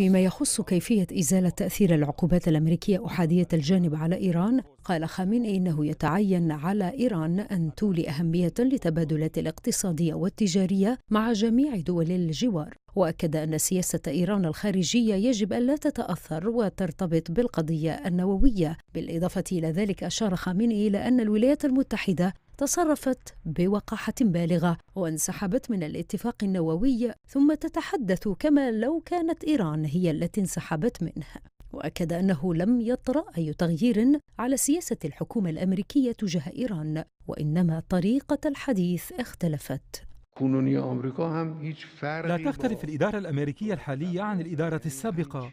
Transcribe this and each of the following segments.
فيما يخص كيفية إزالة تأثير العقوبات الأمريكية أحادية الجانب على إيران قال خامنئي إنه يتعين على إيران أن تولي أهمية للتبادلات الاقتصادية والتجارية مع جميع دول الجوار وأكد أن سياسة إيران الخارجية يجب ألا تتأثر وترتبط بالقضية النووية بالإضافة إلى ذلك أشار خامنئي إلى أن الولايات المتحدة تصرفت بوقاحة بالغة وانسحبت من الاتفاق النووي ثم تتحدث كما لو كانت إيران هي التي انسحبت منه واكد انه لم يطرا اي تغيير على سياسه الحكومه الامريكيه تجاه ايران وانما طريقه الحديث اختلفت لا تختلف الإدارة الأمريكية الحالية عن الإدارة السابقة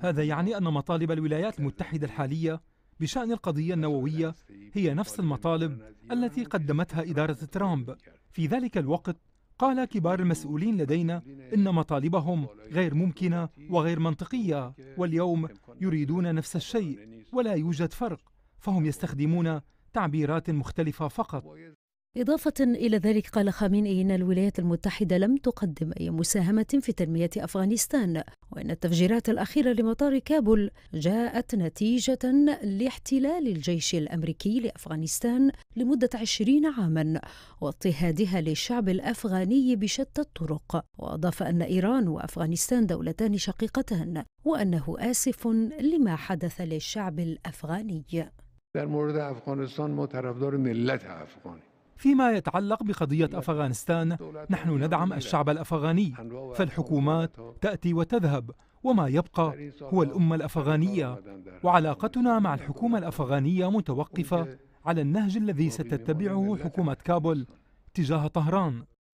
هذا يعني أن مطالب الولايات المتحدة الحالية بشأن القضية النووية هي نفس المطالب التي قدمتها إدارة ترامب في ذلك الوقت قال كبار المسؤولين لدينا إن مطالبهم غير ممكنة وغير منطقية واليوم يريدون نفس الشيء ولا يوجد فرق فهم يستخدمون تعبيرات مختلفة فقط إضافة إلى ذلك قال خامنئي إن الولايات المتحدة لم تقدم أي مساهمة في تنمية أفغانستان وإن التفجيرات الأخيرة لمطار كابول جاءت نتيجة لاحتلال الجيش الأمريكي لأفغانستان لمدة عشرين عاما واضطهادها للشعب الأفغاني بشتى الطرق وأضاف أن إيران وأفغانستان دولتان شقيقتان وأنه آسف لما حدث للشعب الأفغاني در مورد افغانستان ما طرفدار ملت فيما يتعلق بقضية أفغانستان نحن ندعم الشعب الأفغاني فالحكومات تأتي وتذهب وما يبقى هو الأمة الأفغانية وعلاقتنا مع الحكومة الأفغانية متوقفة على النهج الذي ستتبعه حكومة كابول تجاه طهران